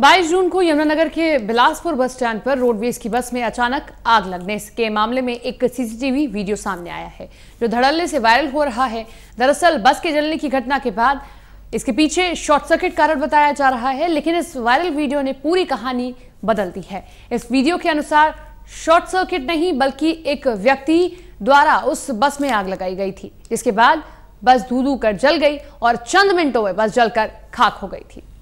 22 जून को यमुनानगर के Bilaspur bus stand पर रोडवेज की बस में अचानक आग लगने के मामले में एक सीसीटीवी वीडियो सामने आया है जो धड़ल्ले से वायरल हो रहा है दरअसल बस के जलने की घटना के बाद इसके पीछे शॉर्ट सर्किट कारण बताया जा रहा है लेकिन इस वायरल वीडियो ने पूरी कहानी बदल दी है इस वीडियो के अनुसार शॉर्ट सर्किट नहीं बल्कि एक व्यक्ति द्वारा उस बस में आग लगाई गई थी जिसके बाद बस धू कर जल गई और चंद मिनटों में बस जलकर खाक हो गई थी